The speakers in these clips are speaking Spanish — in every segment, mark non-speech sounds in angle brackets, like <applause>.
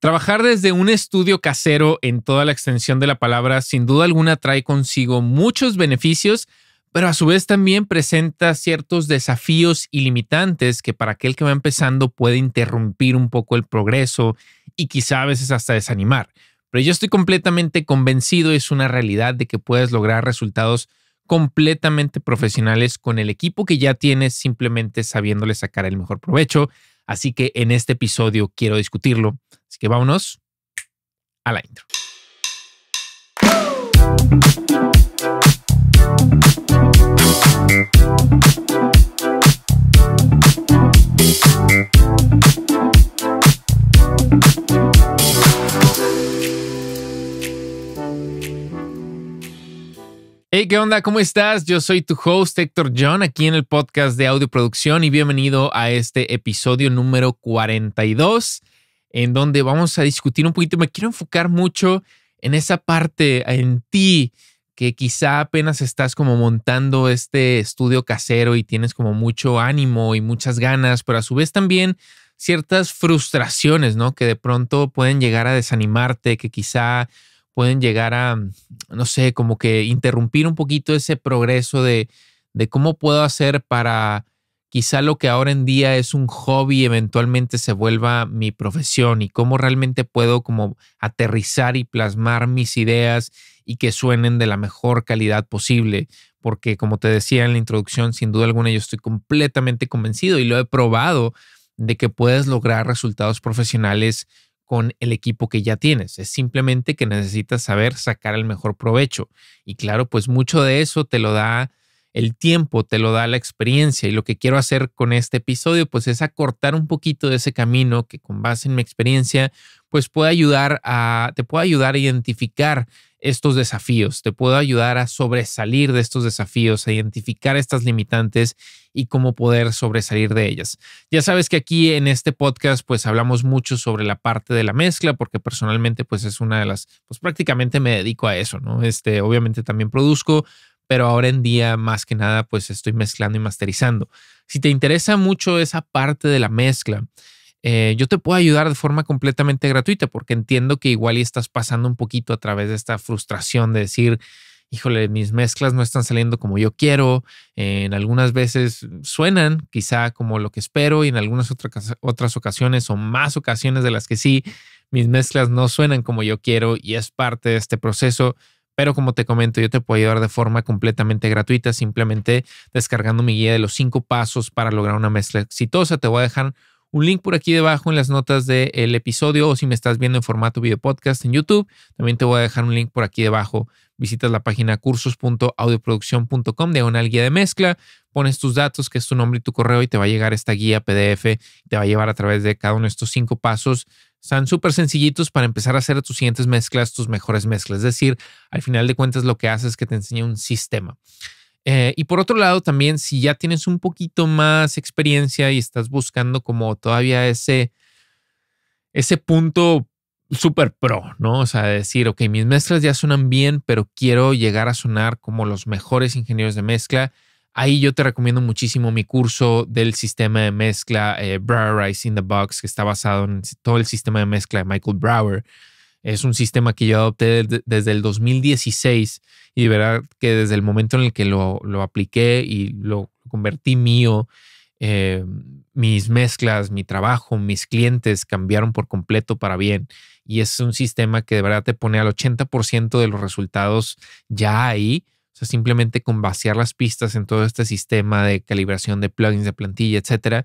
Trabajar desde un estudio casero en toda la extensión de la palabra sin duda alguna trae consigo muchos beneficios, pero a su vez también presenta ciertos desafíos y limitantes que para aquel que va empezando puede interrumpir un poco el progreso y quizá a veces hasta desanimar. Pero yo estoy completamente convencido, es una realidad de que puedes lograr resultados completamente profesionales con el equipo que ya tienes, simplemente sabiéndole sacar el mejor provecho. Así que en este episodio quiero discutirlo que vámonos a la intro. Hey, ¿qué onda? ¿Cómo estás? Yo soy tu host Héctor John aquí en el podcast de audio producción y bienvenido a este episodio número 42 en donde vamos a discutir un poquito. Me quiero enfocar mucho en esa parte, en ti, que quizá apenas estás como montando este estudio casero y tienes como mucho ánimo y muchas ganas, pero a su vez también ciertas frustraciones, ¿no? Que de pronto pueden llegar a desanimarte, que quizá pueden llegar a, no sé, como que interrumpir un poquito ese progreso de, de cómo puedo hacer para quizá lo que ahora en día es un hobby eventualmente se vuelva mi profesión y cómo realmente puedo como aterrizar y plasmar mis ideas y que suenen de la mejor calidad posible. Porque como te decía en la introducción, sin duda alguna yo estoy completamente convencido y lo he probado de que puedes lograr resultados profesionales con el equipo que ya tienes. Es simplemente que necesitas saber sacar el mejor provecho. Y claro, pues mucho de eso te lo da el tiempo te lo da la experiencia y lo que quiero hacer con este episodio pues es acortar un poquito de ese camino que con base en mi experiencia pues puede ayudar a te puede ayudar a identificar estos desafíos, te puedo ayudar a sobresalir de estos desafíos, a identificar estas limitantes y cómo poder sobresalir de ellas. Ya sabes que aquí en este podcast pues hablamos mucho sobre la parte de la mezcla porque personalmente pues es una de las pues prácticamente me dedico a eso, ¿no? Este obviamente también produzco, pero ahora en día más que nada pues estoy mezclando y masterizando. Si te interesa mucho esa parte de la mezcla, eh, yo te puedo ayudar de forma completamente gratuita porque entiendo que igual y estás pasando un poquito a través de esta frustración de decir, híjole, mis mezclas no están saliendo como yo quiero, en algunas veces suenan quizá como lo que espero y en algunas otras ocasiones o más ocasiones de las que sí, mis mezclas no suenan como yo quiero y es parte de este proceso pero como te comento, yo te puedo ayudar de forma completamente gratuita, simplemente descargando mi guía de los cinco pasos para lograr una mezcla exitosa. Te voy a dejar un link por aquí debajo en las notas del episodio o si me estás viendo en formato video podcast en YouTube, también te voy a dejar un link por aquí debajo. Visitas la página cursos.audioproducción.com de una guía de mezcla, pones tus datos, que es tu nombre y tu correo y te va a llegar esta guía PDF, te va a llevar a través de cada uno de estos cinco pasos están súper sencillitos para empezar a hacer tus siguientes mezclas, tus mejores mezclas. Es decir, al final de cuentas lo que hace es que te enseña un sistema. Eh, y por otro lado, también si ya tienes un poquito más experiencia y estás buscando como todavía ese, ese punto súper pro, ¿no? O sea, decir, ok, mis mezclas ya suenan bien, pero quiero llegar a sonar como los mejores ingenieros de mezcla Ahí yo te recomiendo muchísimo mi curso del sistema de mezcla eh, in the Box, que está basado en todo el sistema de mezcla de Michael Brower. Es un sistema que yo adopté desde el 2016 y de verdad que desde el momento en el que lo, lo apliqué y lo convertí mío, eh, mis mezclas, mi trabajo, mis clientes cambiaron por completo para bien. Y es un sistema que de verdad te pone al 80% de los resultados ya ahí sea, simplemente con vaciar las pistas en todo este sistema de calibración de plugins, de plantilla, etcétera.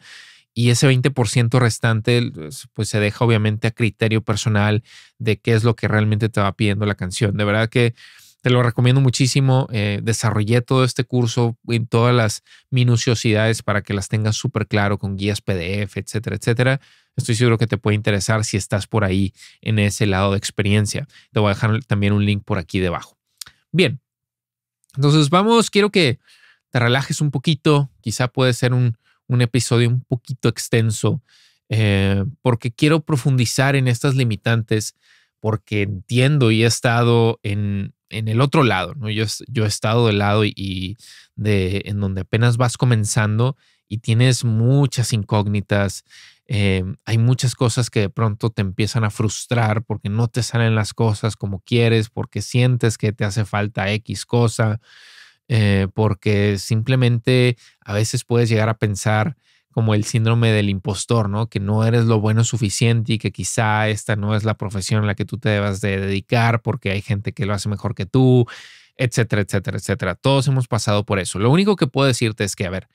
Y ese 20% restante, pues, pues se deja obviamente a criterio personal de qué es lo que realmente te va pidiendo la canción. De verdad que te lo recomiendo muchísimo. Eh, desarrollé todo este curso en todas las minuciosidades para que las tengas súper claro con guías PDF, etcétera, etcétera. Estoy seguro que te puede interesar si estás por ahí en ese lado de experiencia. Te voy a dejar también un link por aquí debajo. Bien, entonces vamos, quiero que te relajes un poquito, quizá puede ser un, episodio un poquito extenso, eh, porque quiero profundizar en estas limitantes, porque entiendo y he estado en, el otro lado, ¿no? Yo, he estado del lado y, y, de, en donde apenas vas comenzando y tienes muchas incógnitas. Eh, hay muchas cosas que de pronto te empiezan a frustrar porque no te salen las cosas como quieres, porque sientes que te hace falta X cosa, eh, porque simplemente a veces puedes llegar a pensar como el síndrome del impostor, ¿no? Que no eres lo bueno suficiente y que quizá esta no es la profesión a la que tú te debas de dedicar porque hay gente que lo hace mejor que tú, etcétera, etcétera, etcétera. Todos hemos pasado por eso. Lo único que puedo decirte es que, a ver,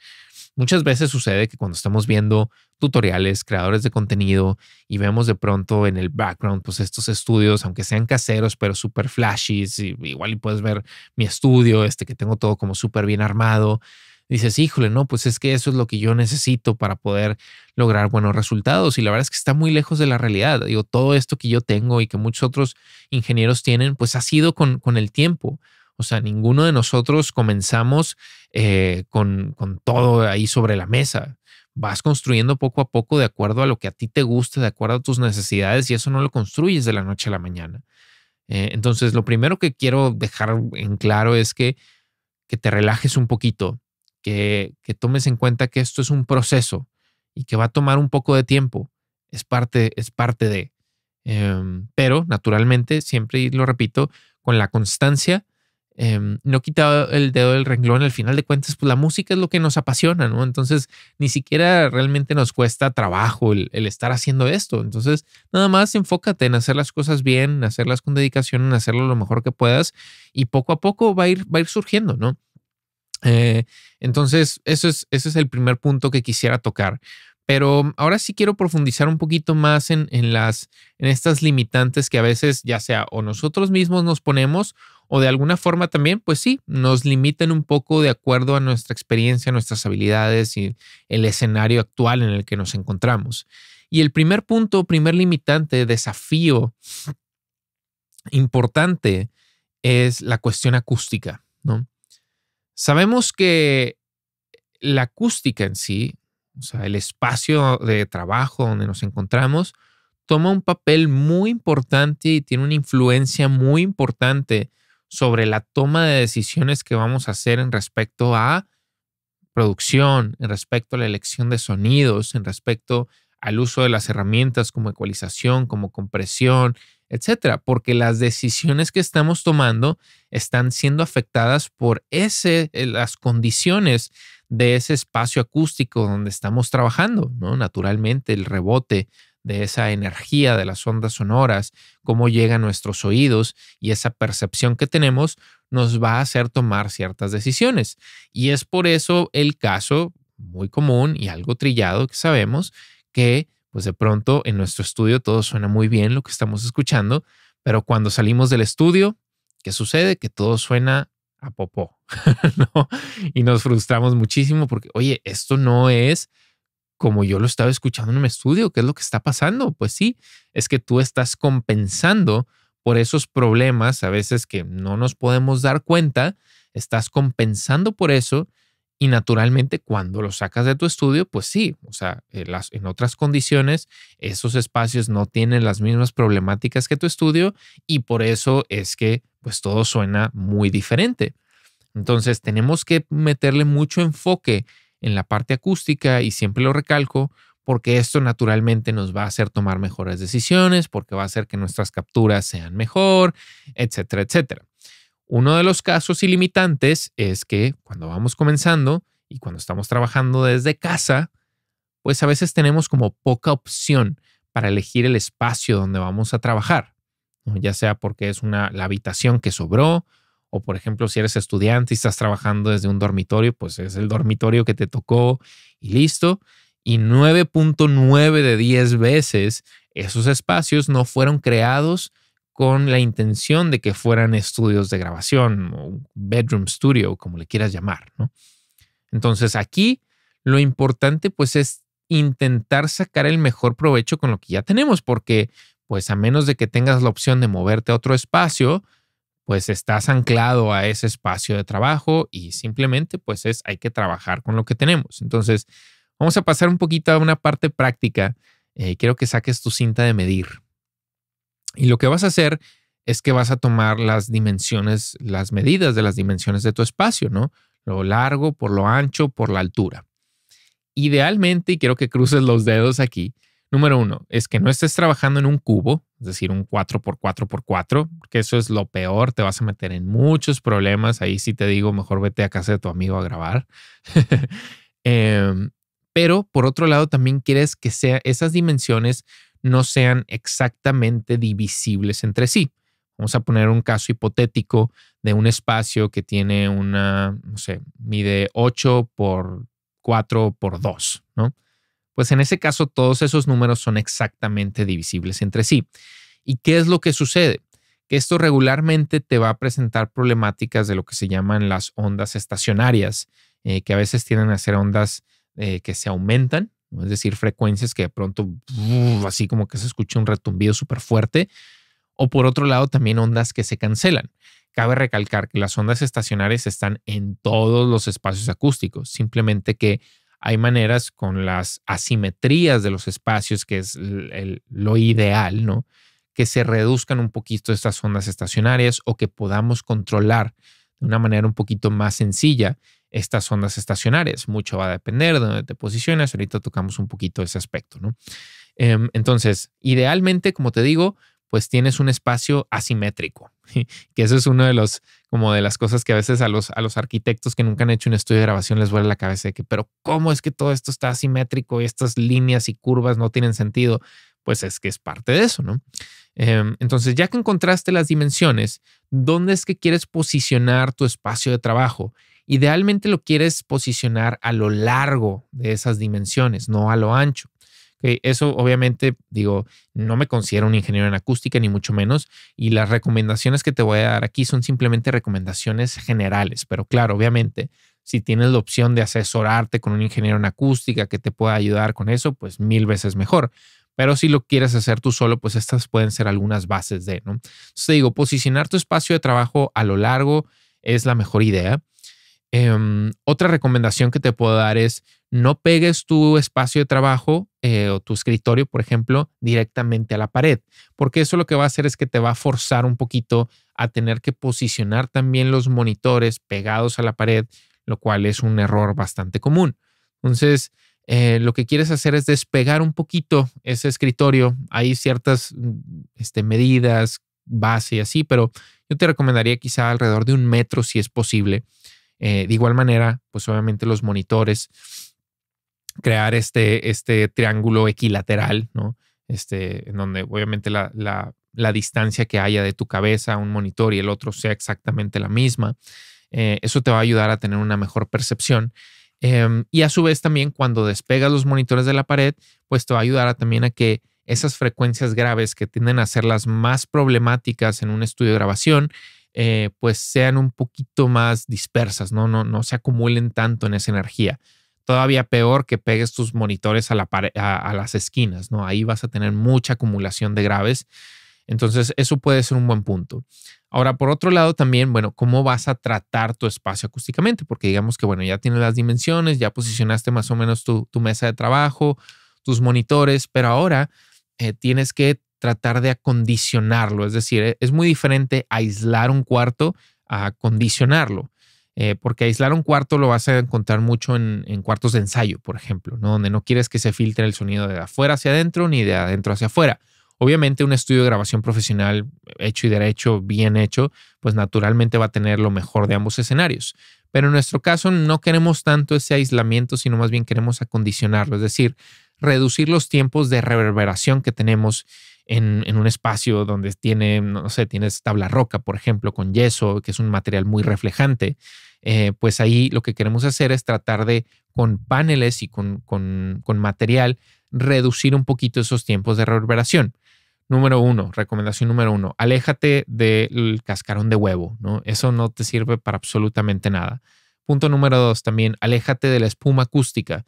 Muchas veces sucede que cuando estamos viendo tutoriales, creadores de contenido y vemos de pronto en el background, pues estos estudios, aunque sean caseros, pero súper flashy, igual y puedes ver mi estudio, este que tengo todo como súper bien armado. Dices, híjole, no, pues es que eso es lo que yo necesito para poder lograr buenos resultados. Y la verdad es que está muy lejos de la realidad. Digo, todo esto que yo tengo y que muchos otros ingenieros tienen, pues ha sido con, con el tiempo o sea, ninguno de nosotros comenzamos eh, con, todo ahí sobre la mesa. Vas construyendo poco a poco de acuerdo a lo que a ti te guste, de acuerdo a tus necesidades, y eso no lo construyes de la noche a la mañana. Eh, entonces, lo primero que quiero dejar en claro es que, te relajes un poquito, que, tomes en cuenta que esto es un proceso y que va a tomar un poco de tiempo. Es parte, es parte de. Em, pero, naturalmente, siempre lo repito, con la constancia Em, no quita el dedo del renglón. Al final de cuentas, pues la música es lo que nos apasiona, ¿no? Entonces, ni siquiera realmente nos cuesta trabajo el, estar haciendo esto. Entonces, nada más enfócate en hacer las cosas bien, en hacerlas con dedicación, en hacerlo lo mejor que puedas y poco a poco va a ir, va a ir surgiendo, ¿no? Eh, entonces, eso es, ese es el primer punto que quisiera tocar. Pero ahora sí quiero profundizar un poquito más las, en estas limitantes que a veces ya sea o nosotros mismos nos ponemos o de alguna forma también, pues sí, nos limitan un poco de acuerdo a nuestra experiencia, nuestras habilidades y el escenario actual en el que nos encontramos. Y el primer punto, primer limitante, desafío importante es la cuestión acústica, Sabemos que la acústica en sí, o sea, el espacio de trabajo donde nos encontramos, toma un papel muy importante y tiene una influencia muy importante sobre la toma de decisiones que vamos a hacer en respecto a producción, en respecto a la elección de sonidos, en respecto al uso de las herramientas como ecualización, como compresión, etcétera, porque las decisiones que estamos tomando están siendo afectadas por ese, eh, las condiciones de ese espacio acústico donde estamos trabajando, ¿no? Naturalmente, el rebote, de esa energía de las ondas sonoras, cómo llega a nuestros oídos y esa percepción que tenemos nos va a hacer tomar ciertas decisiones. Y es por eso el caso muy común y algo trillado que sabemos que pues de pronto en nuestro estudio todo suena muy bien lo que estamos escuchando, pero cuando salimos del estudio, ¿qué sucede? Que todo suena a popó, <laughs> ¿no? Y nos frustramos muchísimo porque, oye, esto no es como yo lo estaba escuchando en mi estudio, ¿qué es lo que está pasando? Pues sí, es que tú estás compensando por esos problemas a veces que no nos podemos dar cuenta, estás compensando por eso y naturalmente cuando lo sacas de tu estudio, pues sí, o sea, en, eh, en otras condiciones, esos espacios no tienen las mismas problemáticas que tu estudio y por eso es que pues todo suena muy diferente. Entonces tenemos que meterle mucho enfoque en la parte acústica y siempre lo recalco porque esto naturalmente nos va a hacer tomar mejores decisiones, porque va a hacer que nuestras capturas sean mejor, etcétera, etcétera. Uno de los casos ilimitantes es que cuando vamos comenzando y cuando estamos trabajando desde casa, pues a veces tenemos como poca opción para elegir el espacio donde vamos a trabajar, ya sea porque es una, la habitación que sobró o por ejemplo, si eres estudiante y estás trabajando desde un dormitorio, pues es el dormitorio que te tocó y listo. Y 9.9 de 10 veces esos espacios no fueron creados con la intención de que fueran estudios de grabación o bedroom studio, como le quieras llamar, ¿no? Entonces aquí lo importante pues es intentar sacar el mejor provecho con lo que ya tenemos, porque pues a menos de que tengas la opción de moverte a otro espacio, pues estás anclado a ese espacio de trabajo y simplemente pues es hay que trabajar con lo que tenemos. Entonces, vamos a pasar un poquito a una parte práctica. Eh, quiero que saques tu cinta de medir. Y lo que vas a hacer es que vas a tomar las dimensiones, las medidas de las dimensiones de tu espacio, ¿no? Lo largo, por lo ancho, por la altura. Idealmente, y quiero que cruces los dedos aquí, número uno, es que no estés trabajando en un cubo, es decir, un 4x4x4, que eso es lo peor, te vas a meter en muchos problemas, ahí sí te digo, mejor vete a casa de tu amigo a grabar. <laughs> Em, pero por otro lado, también quieres que sea, esas dimensiones no sean exactamente divisibles entre sí. Vamos a poner un caso hipotético de un espacio que tiene una, no sé, mide 8 por 4 por 2, ¿no? Pues en ese caso todos esos números son exactamente divisibles entre sí. ¿Y qué es lo que sucede? Que esto regularmente te va a presentar problemáticas de lo que se llaman las ondas estacionarias, eh, que a veces tienden a ser ondas eh, que se aumentan, es decir, frecuencias que de pronto, así como que se escucha un retumbido súper fuerte, o por otro lado también ondas que se cancelan. Cabe recalcar que las ondas estacionarias están en todos los espacios acústicos, simplemente que hay maneras con las asimetrías de los espacios, que es lo ideal, ¿no? Que se reduzcan un poquito estas ondas estacionarias o que podamos controlar de una manera un poquito más sencilla estas ondas estacionarias. Mucho va a depender de dónde te posiciones. Ahorita tocamos un poquito ese aspecto, ¿no? Em, entonces, idealmente, como te digo, pues tienes un espacio asimétrico, <laughs> que eso es uno de los como de las cosas que a veces a los, a los arquitectos que nunca han hecho un estudio de grabación les vuelve la cabeza de que, pero ¿cómo es que todo esto está asimétrico y estas líneas y curvas no tienen sentido? Pues es que es parte de eso, ¿no? Em, entonces, ya que encontraste las dimensiones, ¿dónde es que quieres posicionar tu espacio de trabajo? Idealmente lo quieres posicionar a lo largo de esas dimensiones, no a lo ancho eso obviamente, digo, no me considero un ingeniero en acústica, ni mucho menos, y las recomendaciones que te voy a dar aquí son simplemente recomendaciones generales, pero claro, obviamente, si tienes la opción de asesorarte con un ingeniero en acústica que te pueda ayudar con eso, pues mil veces mejor. Pero si lo quieres hacer tú solo, pues estas pueden ser algunas bases de, ¿no? Entonces digo, posicionar tu espacio de trabajo a lo largo es la mejor idea. Em, otra recomendación que te puedo dar es no pegues tu espacio de trabajo eh, o tu escritorio, por ejemplo, directamente a la pared, porque eso lo que va a hacer es que te va a forzar un poquito a tener que posicionar también los monitores pegados a la pared, lo cual es un error bastante común. Entonces, eh, lo que quieres hacer es despegar un poquito ese escritorio. Hay ciertas mm, este, medidas, base y así, pero yo te recomendaría quizá alrededor de un metro si es posible eh, de igual manera, pues obviamente los monitores, crear este, este triángulo equilateral, ¿no? Este, en donde obviamente la, distancia que haya de tu cabeza a un monitor y el otro sea exactamente la misma. Eh, eso te va a ayudar a tener una mejor percepción. Em, y a su vez también cuando despegas los monitores de la pared, pues te va a ayudar también a que esas frecuencias graves que tienden a ser las más problemáticas en un estudio de grabación, eh, pues sean un poquito más dispersas, ¿no? No, no se acumulen tanto en esa energía. Todavía peor que pegues tus monitores a, la a, las esquinas, ¿no? Ahí vas a tener mucha acumulación de graves. Entonces, eso puede ser un buen punto. Ahora, por otro lado, también, bueno, ¿cómo vas a tratar tu espacio acústicamente? Porque digamos que, bueno, ya tienes las dimensiones, ya posicionaste más o menos tu, mesa de trabajo, tus monitores, pero ahora eh, tienes que tratar de acondicionarlo. Es decir, e, es muy diferente aislar un cuarto a acondicionarlo. Eh, porque aislar un cuarto lo vas a encontrar mucho en, cuartos de ensayo, por ejemplo, ¿no? donde no quieres que se filtre el sonido de afuera hacia adentro ni de adentro hacia afuera. Obviamente un estudio de grabación profesional hecho y derecho, bien hecho, pues naturalmente va a tener lo mejor de ambos escenarios. Pero en nuestro caso no queremos tanto ese aislamiento, sino más bien queremos acondicionarlo, es decir, reducir los tiempos de reverberación que tenemos en, un espacio donde tiene, no sé, tienes tabla roca, por ejemplo, con yeso, que es un material muy reflejante, eh, pues ahí lo que queremos hacer es tratar de, con paneles y con, con material, reducir un poquito esos tiempos de reverberación. Número uno, recomendación número uno, aléjate del cascarón de huevo, ¿no? Eso no te sirve para absolutamente nada. Punto número dos, también aléjate de la espuma acústica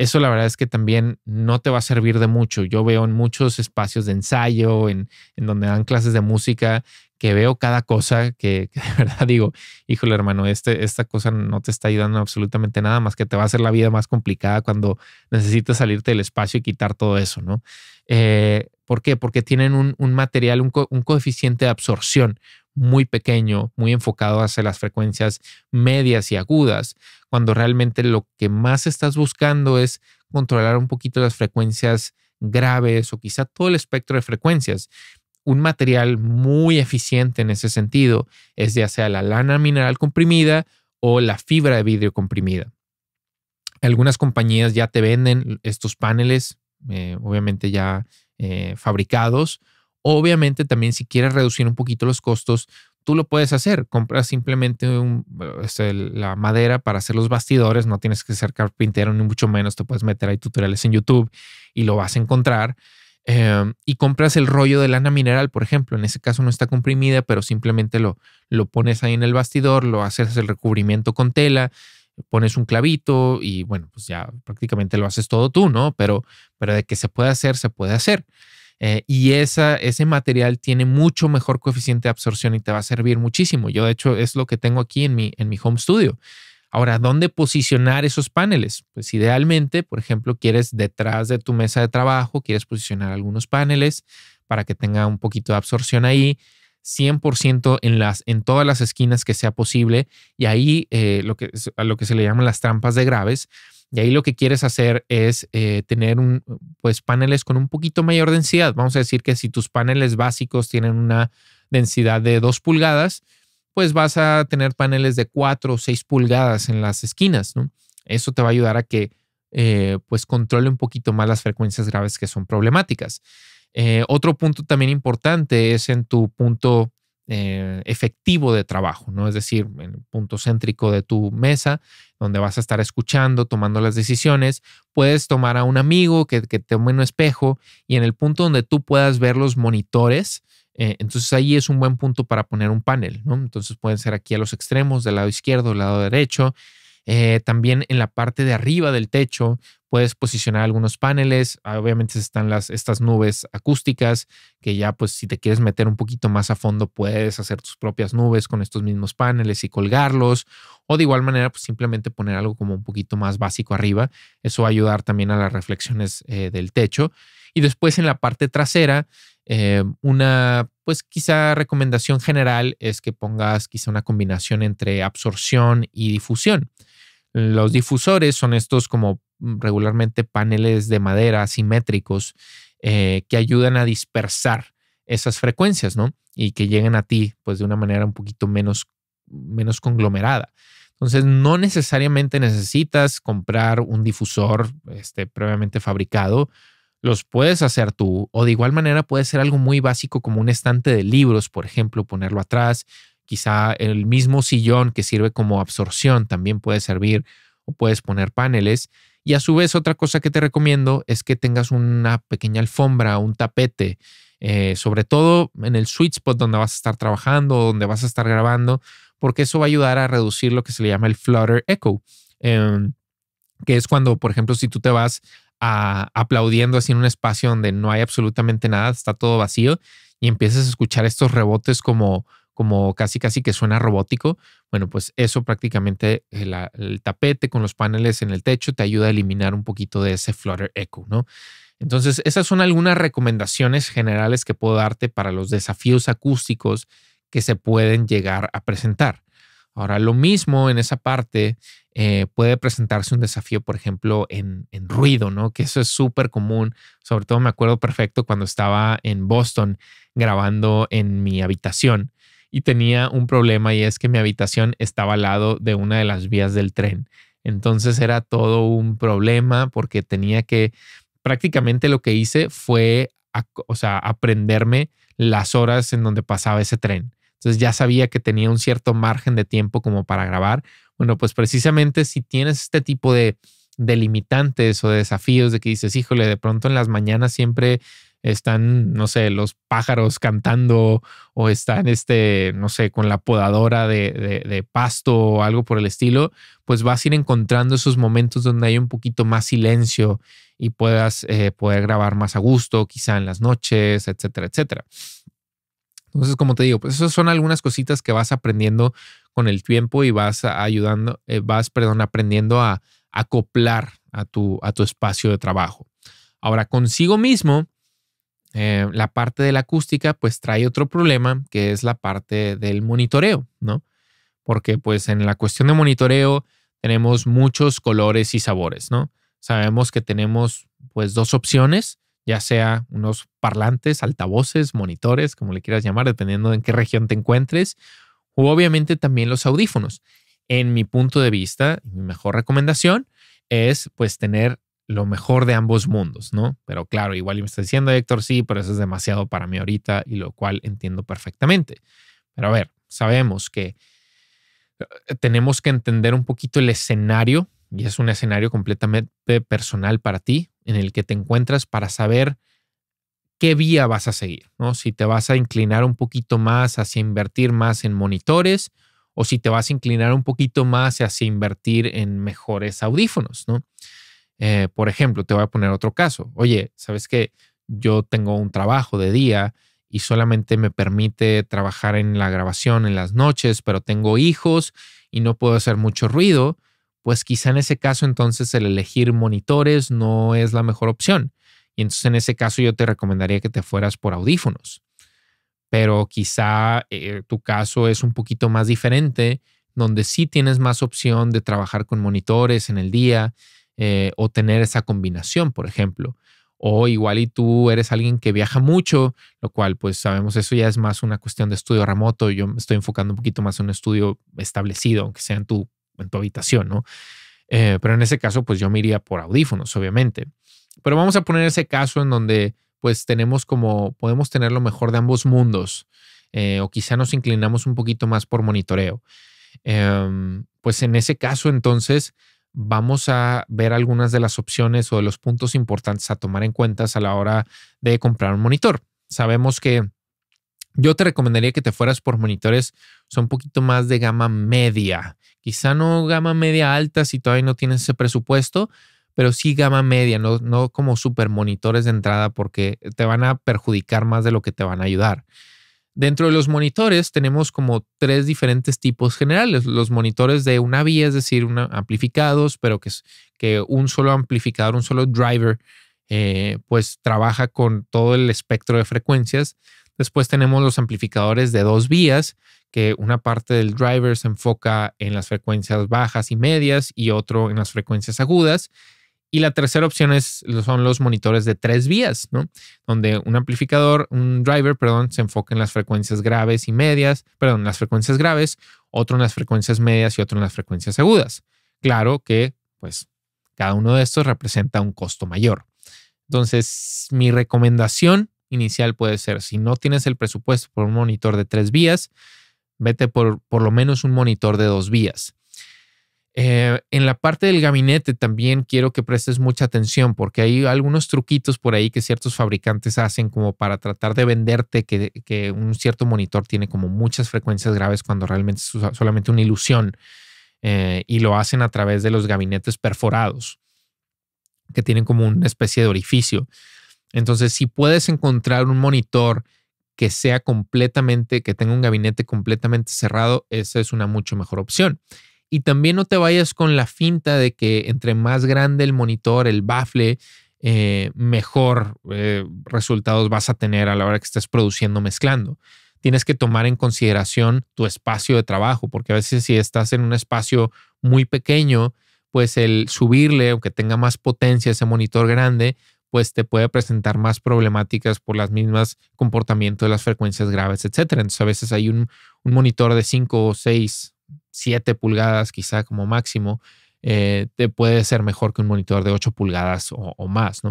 eso la verdad es que también no te va a servir de mucho. Yo veo en muchos espacios de ensayo, en, donde dan clases de música, que veo cada cosa <laughs> que, de verdad digo, híjole hermano, este, esta cosa no te está ayudando absolutamente nada más que te va a hacer la vida más complicada cuando necesitas salirte del espacio y quitar todo eso, ¿no? Eh, ¿Por qué? Porque tienen un, material, un coeficiente de absorción muy pequeño, muy enfocado hacia las frecuencias medias y agudas, cuando realmente lo que más estás buscando es controlar un poquito las frecuencias graves o quizá todo el espectro de frecuencias. Un material muy eficiente en ese sentido es ya sea la lana mineral comprimida o la fibra de vidrio comprimida. Algunas compañías ya te venden estos paneles, eh, obviamente ya eh, fabricados, Obviamente también si quieres reducir un poquito los costos, tú lo puedes hacer. Compras simplemente eh, la madera para hacer los bastidores. No tienes que ser carpintero ni mucho menos. Te puedes meter ahí tutoriales en YouTube y lo vas a encontrar. Em, y compras el rollo de lana mineral, por ejemplo. En ese caso no está comprimida, pero simplemente lo, lo pones ahí en el bastidor, lo haces el recubrimiento con tela, pones un clavito y bueno, pues ya prácticamente lo haces todo tú, ¿no? Pero, pero de que se puede hacer, se puede hacer. Eh, y ese material tiene mucho mejor coeficiente de absorción y te va a servir muchísimo. Yo, de hecho, es lo que tengo aquí en mi, en mi home studio. Ahora, ¿dónde posicionar esos paneles? Pues idealmente, por ejemplo, quieres detrás de tu mesa de trabajo, quieres posicionar algunos paneles para que tenga un poquito de absorción ahí. 100% en, las, en todas las esquinas que sea posible y ahí eh, lo que, a lo que se le llaman las trampas de graves y ahí lo que quieres hacer es eh, tener pues, paneles con un poquito mayor densidad. Vamos a decir que si tus paneles básicos tienen una densidad de 2 pulgadas, pues vas a tener paneles de 4 o 6 pulgadas en las esquinas. Eso te va a ayudar a que eh, pues controle un poquito más las frecuencias graves que son problemáticas. Eh, otro punto también importante es en tu punto eh, efectivo de trabajo, ¿no? Es decir, en el punto céntrico de tu mesa, donde vas a estar escuchando, tomando las decisiones, puedes tomar a un amigo que, te tome un espejo y en el punto donde tú puedas ver los monitores, eh, entonces ahí es un buen punto para poner un panel, ¿no? Entonces pueden ser aquí a los extremos, del lado izquierdo, del lado derecho. Eh, también en la parte de arriba del techo puedes posicionar algunos paneles, ah, obviamente están las, estas nubes acústicas, que ya pues si te quieres meter un poquito más a fondo puedes hacer tus propias nubes con estos mismos paneles y colgarlos, o de igual manera pues simplemente poner algo como un poquito más básico arriba, eso va a ayudar también a las reflexiones eh, del techo. Y después en la parte trasera, eh, una pues quizá recomendación general es que pongas quizá una combinación entre absorción y difusión. Los difusores son estos como Mm, regularmente paneles de madera simétricos eh, que ayudan a dispersar esas frecuencias, ¿no? Y que lleguen a ti, pues, de una manera un poquito menos, menos conglomerada. Entonces, no necesariamente necesitas comprar un difusor este, previamente fabricado. Los puedes hacer tú o de igual manera puede ser algo muy básico como un estante de libros, por ejemplo, ponerlo atrás. Quizá el mismo sillón que sirve como absorción también puede servir o puedes poner paneles. Y a su vez, otra cosa que te recomiendo es que tengas una pequeña alfombra, un tapete, eh, sobre todo en el sweet spot donde vas a estar trabajando, donde vas a estar grabando, porque eso va a ayudar a reducir lo que se le llama el flutter echo, em, que es cuando, por ejemplo, si tú te vas aplaudiendo así en un espacio donde no hay absolutamente nada, está todo vacío y empiezas a escuchar estos rebotes como como casi casi que suena robótico. Bueno, pues eso prácticamente eh, el, tapete con los paneles en el techo te ayuda a eliminar un poquito de ese Flutter Echo, ¿no? Entonces, esas son algunas recomendaciones generales que puedo darte para los desafíos acústicos que se pueden llegar a presentar. Ahora, lo mismo en esa parte eh, puede presentarse un desafío, por ejemplo, en, en ruido, ¿no? Que eso es súper común. Sobre todo me acuerdo perfecto cuando estaba en Boston grabando en mi habitación y tenía un problema y es que mi habitación estaba al lado de una de las vías del tren. Entonces era todo un problema porque tenía que, prácticamente lo que hice fue, o sea, aprenderme las horas en donde pasaba ese tren. Entonces ya sabía que tenía un cierto margen de tiempo como para grabar. Bueno, pues precisamente si tienes este tipo de delimitantes o de desafíos de que dices, híjole, de pronto en las mañanas siempre están, no sé, los pájaros cantando o están, este, no sé, con la podadora de, pasto o algo por el estilo, pues vas a ir encontrando esos momentos donde hay un poquito más silencio y puedas eh, poder grabar más a gusto, quizá en las noches, etcétera, etcétera. Entonces, como te digo, pues esas son algunas cositas que vas aprendiendo con el tiempo y vas ayudando, eh, vas, perdón, aprendiendo a acoplar a tu, a tu espacio de trabajo. Ahora, consigo mismo, eh, la parte de la acústica pues trae otro problema que es la parte del monitoreo, ¿no? Porque pues en la cuestión de monitoreo tenemos muchos colores y sabores, ¿no? Sabemos que tenemos pues dos opciones, ya sea unos parlantes, altavoces, monitores, como le quieras llamar, dependiendo en qué región te encuentres, o obviamente también los audífonos. En mi punto de vista, mi mejor recomendación es pues tener lo mejor de ambos mundos, ¿no? Pero claro, igual me está diciendo Héctor, sí, pero eso es demasiado para mí ahorita y lo cual entiendo perfectamente. Pero a ver, sabemos que eh, tenemos que entender un poquito el escenario y es un escenario completamente personal para ti en el que te encuentras para saber qué vía vas a seguir, ¿no? Si te vas a inclinar un poquito más hacia invertir más en monitores o si te vas a inclinar un poquito más hacia invertir en mejores audífonos, ¿no? Eh, por ejemplo, te voy a poner otro caso. Oye, ¿sabes qué? Yo tengo un trabajo de día y solamente me permite trabajar en la grabación en las noches, pero tengo hijos y no puedo hacer mucho ruido. Pues quizá en ese caso entonces el elegir monitores no es la mejor opción. Y entonces en ese caso yo te recomendaría que te fueras por audífonos. Pero quizá eh, tu caso es un poquito más diferente, donde sí tienes más opción de trabajar con monitores en el día eh, o tener esa combinación, por ejemplo. O igual y tú eres alguien que viaja mucho, lo cual pues sabemos eso ya es más una cuestión de estudio remoto. Yo me estoy enfocando un poquito más en un estudio establecido, aunque sea en tu, habitación, ¿no? Eh, pero en ese caso pues yo me iría por audífonos, obviamente. Pero vamos a poner ese caso en donde pues tenemos como, podemos tener lo mejor de ambos mundos. Eh, o quizá nos inclinamos un poquito más por monitoreo. Em, pues en ese caso, entonces, vamos a ver algunas de las opciones o de los puntos importantes a tomar en cuenta a la hora de comprar un monitor. Sabemos que yo te recomendaría que te fueras por monitores son un poquito más de gama media. Quizá no gama media alta si todavía no tienes ese presupuesto, pero sí gama media, no, no como super monitores de entrada porque te van a perjudicar más de lo que te van a ayudar. Dentro de los monitores tenemos como tres diferentes tipos generales. Los monitores de una vía, es decir, amplificados, pero que, es, que un solo amplificador, un solo driver, eh, pues trabaja con todo el espectro de frecuencias. Después tenemos los amplificadores de dos vías, que una parte del driver se enfoca en las frecuencias bajas y medias y otro en las frecuencias agudas. Y la tercera opción es, son los monitores de tres vías, ¿no? Donde un amplificador, un driver, perdón, se enfoca en las frecuencias graves y medias, perdón, las frecuencias graves, otro en las frecuencias medias y otro en las frecuencias agudas. Claro que, pues, cada uno de estos representa un costo mayor. Entonces, mi recomendación inicial puede ser, si no tienes el presupuesto por un monitor de tres vías, vete por por lo menos un monitor de dos vías. Eh, en la parte del gabinete también quiero que prestes mucha atención porque hay algunos truquitos por ahí que ciertos fabricantes hacen como para tratar de venderte que, un cierto monitor tiene como muchas frecuencias graves cuando realmente es solamente una ilusión eh, y lo hacen a través de los gabinetes perforados que tienen como una especie de orificio. Entonces, si puedes encontrar un monitor que sea completamente, que tenga un gabinete completamente cerrado, esa es una mucho mejor opción. Y también no te vayas con la finta de que entre más grande el monitor, el bafle, eh, mejor eh, resultados vas a tener a la hora que estés produciendo, mezclando. Tienes que tomar en consideración tu espacio de trabajo, porque a veces si estás en un espacio muy pequeño, pues el subirle, aunque tenga más potencia ese monitor grande, pues te puede presentar más problemáticas por las mismas comportamientos de las frecuencias graves, etcétera. Entonces, a veces hay un, un monitor de 5 o 6 7 pulgadas quizá como máximo, eh, te puede ser mejor que un monitor de 8 pulgadas o, más,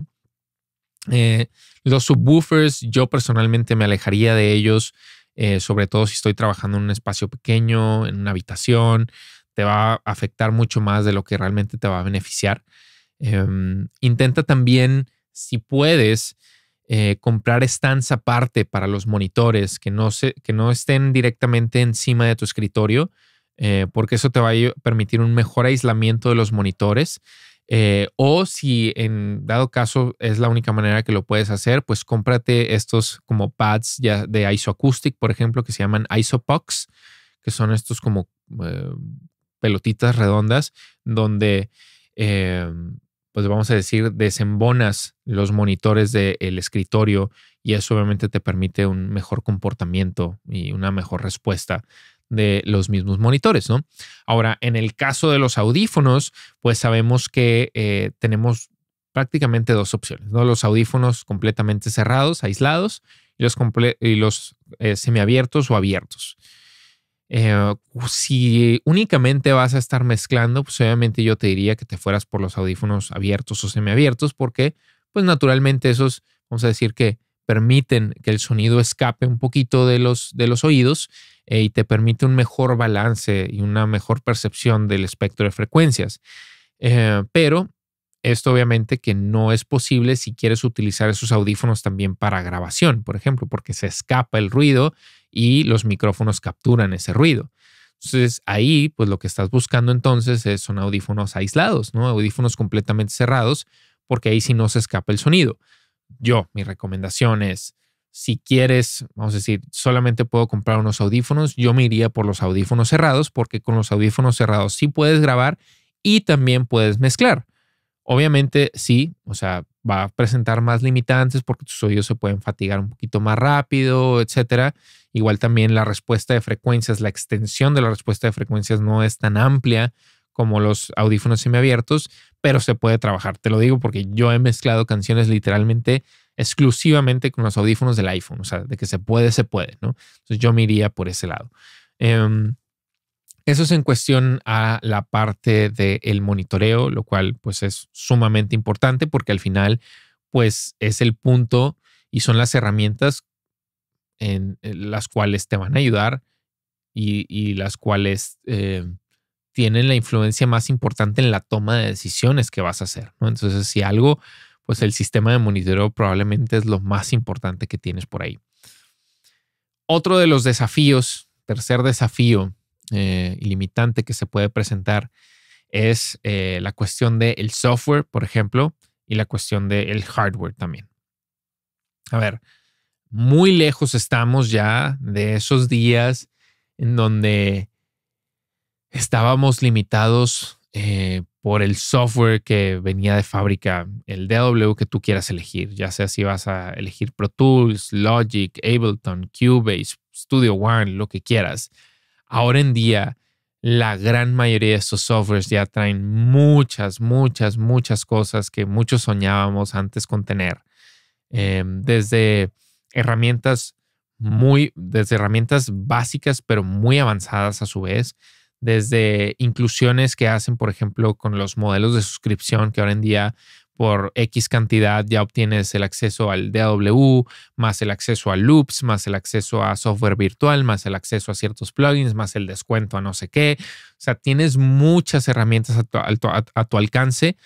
eh, los subwoofers, yo personalmente me alejaría de ellos, eh, sobre todo si estoy trabajando en un espacio pequeño, en una habitación, te va a afectar mucho más de lo que realmente te va a beneficiar. Em, intenta también, si puedes, comprar stands aparte para los monitores que no, que no estén directamente encima de tu escritorio, eh, porque eso te va a permitir un mejor aislamiento de los monitores. Eh, o si en dado caso es la única manera que lo puedes hacer, pues cómprate estos como pads ya de isoacoustic, por ejemplo, que se llaman isopox, que son estos como eh, pelotitas redondas donde, pues vamos a decir, desembonas los monitores del escritorio y eso obviamente te permite un mejor comportamiento y una mejor respuesta de los mismos monitores, ¿no? Ahora, en el caso de los audífonos, pues sabemos que eh, tenemos prácticamente dos opciones, ¿no? Los audífonos completamente cerrados, aislados, y los, los eh, semiabiertos o abiertos. Eh, si únicamente vas a estar mezclando, pues obviamente yo te diría que te fueras por los audífonos abiertos o semiabiertos, porque pues naturalmente esos, vamos a decir que permiten que el sonido escape un poquito de los, de los oídos eh, y te permite un mejor balance y una mejor percepción del espectro de frecuencias. Eh, pero esto obviamente que no es posible si quieres utilizar esos audífonos también para grabación, por ejemplo, porque se escapa el ruido y los micrófonos capturan ese ruido. Entonces ahí, pues lo que estás buscando entonces es, son audífonos aislados, ¿no? Audífonos completamente cerrados, porque ahí sí no se escapa el sonido yo, mi recomendación es, si quieres, vamos a decir, solamente puedo comprar unos audífonos, yo me iría por los audífonos cerrados porque con los audífonos cerrados sí puedes grabar y también puedes mezclar. Obviamente sí, o sea, va a presentar más limitantes porque tus oídos se pueden fatigar un poquito más rápido, etcétera. Igual también la respuesta de frecuencias, la extensión de la respuesta de frecuencias no es tan amplia como los audífonos semiabiertos, pero se puede trabajar. Te lo digo porque yo he mezclado canciones literalmente exclusivamente con los audífonos del iPhone, o sea, de que se puede, se puede, ¿no? Entonces yo me iría por ese lado. Em, eso es en cuestión a la parte del monitoreo, lo cual pues es sumamente importante porque al final pues es el punto y son las herramientas en las cuales te van a ayudar y, las cuales em, tienen la influencia más importante en la toma de decisiones que vas a hacer. Entonces, si algo, pues el sistema de monitoreo probablemente es lo más importante que tienes por ahí. Otro de los desafíos, tercer desafío eh, limitante que se puede presentar es eh, la cuestión del software, por ejemplo, y la cuestión del hardware también. A ver, muy lejos estamos ya de esos días en donde estábamos limitados eh, por el software que venía de fábrica, el DAW que tú quieras elegir, ya sea si vas a elegir Pro Tools, Logic, Ableton, Cubase, Studio One, lo que quieras. Ahora en día, la gran mayoría de estos softwares ya traen muchas, muchas, muchas cosas que muchos soñábamos antes con tener. Eh, desde herramientas muy, desde herramientas básicas, pero muy avanzadas a su vez, desde inclusiones que hacen, por ejemplo, con los modelos de suscripción que ahora en día por X cantidad ya obtienes el acceso al DAW, más el acceso a loops, más el acceso a software virtual, más el acceso a ciertos plugins, más el descuento a no sé qué. O sea, tienes muchas herramientas a tu, a tu alcance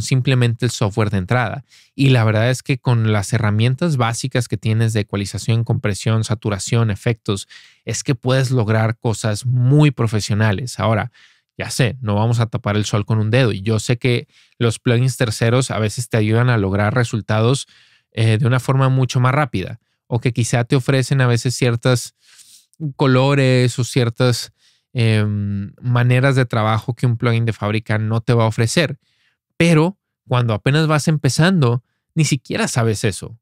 simplemente el software de entrada. Y la verdad es que con las herramientas básicas que tienes de ecualización, compresión, saturación, efectos, es que puedes lograr cosas muy profesionales. Ahora, ya sé, no vamos a tapar el sol con un dedo. Y yo sé que los plugins terceros a veces te ayudan a lograr resultados eh, de una forma mucho más rápida o que quizá te ofrecen a veces ciertos colores o ciertas em, maneras de trabajo que un plugin de fábrica no te va a ofrecer. Pero cuando apenas vas empezando, ni siquiera sabes eso.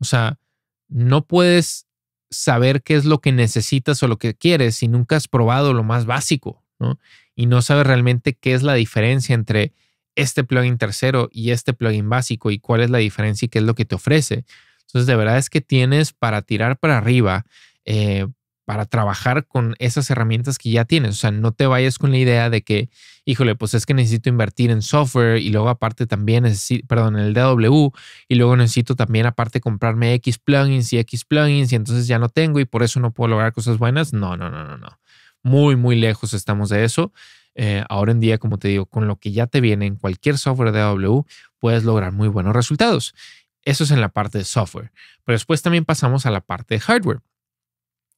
O sea, no puedes saber qué es lo que necesitas o lo que quieres si nunca has probado lo más básico, ¿no? Y no sabes realmente qué es la diferencia entre este plugin tercero y este plugin básico y cuál es la diferencia y qué es lo que te ofrece. Entonces, de verdad es que tienes para tirar para arriba, eh, para trabajar con esas herramientas que ya tienes. O sea, no te vayas con la idea de que, híjole, pues es que necesito invertir en software y luego aparte también necesito, perdón, en el DW y luego necesito también aparte comprarme X plugins y X plugins y entonces ya no tengo y por eso no puedo lograr cosas buenas. No, no, no, no, no. Muy, muy lejos estamos de eso. Eh, ahora en día, como te digo, con lo que ya te viene en cualquier software de DW, puedes lograr muy buenos resultados. Eso es en la parte de software. Pero después también pasamos a la parte de hardware.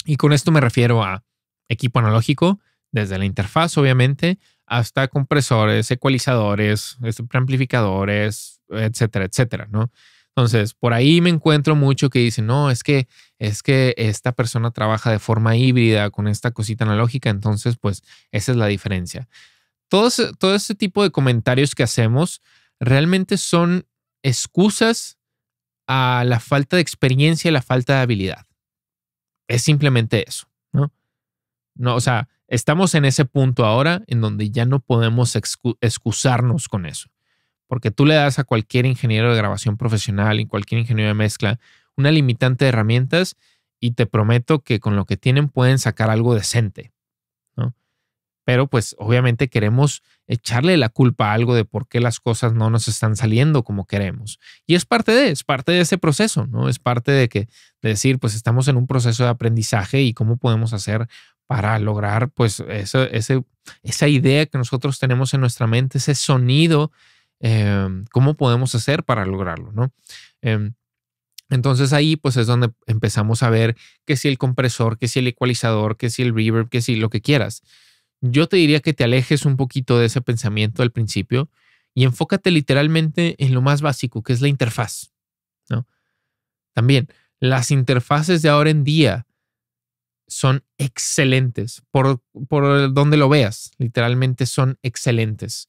Y con esto me refiero a equipo analógico, desde la interfaz, obviamente, hasta compresores, ecualizadores, este, amplificadores, etcétera, etcétera, ¿no? Entonces, por ahí me encuentro mucho que dicen, no, es que, es que esta persona trabaja de forma híbrida con esta cosita analógica, entonces, pues, esa es la diferencia. todo este tipo de comentarios que hacemos realmente son excusas a la falta de experiencia y la falta de habilidad. Es simplemente eso, ¿no? No, o sea, estamos en ese punto ahora en donde ya no podemos excusarnos con eso. Porque tú le das a cualquier ingeniero de grabación profesional y cualquier ingeniero de mezcla una limitante de herramientas y te prometo que con lo que tienen pueden sacar algo decente. ¿no? pero pues obviamente queremos echarle la culpa a algo de por qué las cosas no nos están saliendo como queremos. Y es parte de, es parte de ese proceso, ¿no? Es parte de que decir, pues estamos en un proceso de aprendizaje y cómo podemos hacer para lograr pues esa, esa idea que nosotros tenemos en nuestra mente, ese sonido, em, cómo podemos hacer para lograrlo, ¿no? Em, entonces ahí pues es donde empezamos a ver que si el compresor, que si el ecualizador, que si el reverb, que si lo que quieras yo te diría que te alejes un poquito de ese pensamiento al principio y enfócate literalmente en lo más básico, que es la interfaz. También, las interfaces de ahora en día son excelentes, por, donde lo veas, literalmente son excelentes.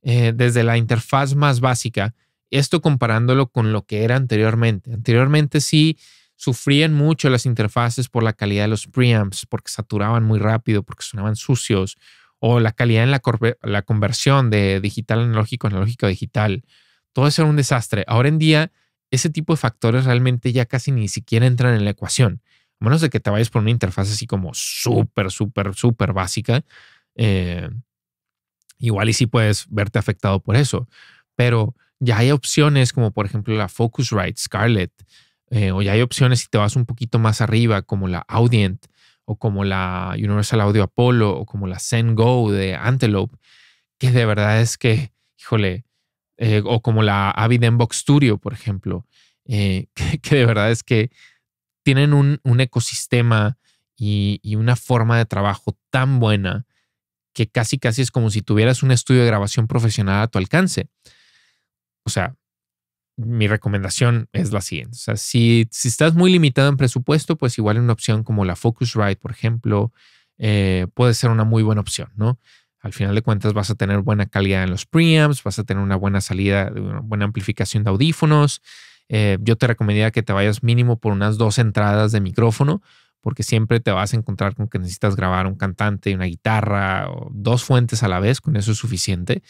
Eh, desde la interfaz más básica, esto comparándolo con lo que era anteriormente. Anteriormente sí Sufrían mucho las interfaces por la calidad de los preamps, porque saturaban muy rápido, porque sonaban sucios, o la calidad en la, la conversión de digital analógico a analógico digital. Todo eso era un desastre. Ahora en día, ese tipo de factores realmente ya casi ni siquiera entran en la ecuación. A menos de que te vayas por una interfaz así como súper, súper, súper básica, eh, igual y sí puedes verte afectado por eso. Pero ya hay opciones como por ejemplo la Focusrite Scarlett, eh, o ya hay opciones si te vas un poquito más arriba, como la Audient o como la Universal Audio Apollo o como la Zen Go de Antelope, que de verdad es que, híjole, eh, o como la Avid Box Studio, por ejemplo, eh, <laughs> que, de verdad es que tienen un, ecosistema y, y, una forma de trabajo tan buena que casi, casi es como si tuvieras un estudio de grabación profesional a tu alcance. O sea, mi recomendación es la siguiente. si, estás muy limitado en presupuesto, pues igual una opción como la Focusrite, por ejemplo, eh, puede ser una muy buena opción, ¿no? Al final de cuentas vas a tener buena calidad en los preamps, vas a tener una buena salida, una buena amplificación de audífonos. Eh, yo te recomendaría que te vayas mínimo por unas dos entradas de micrófono, porque siempre te vas a encontrar con que necesitas grabar un cantante, una guitarra o dos fuentes a la vez, con eso es suficiente.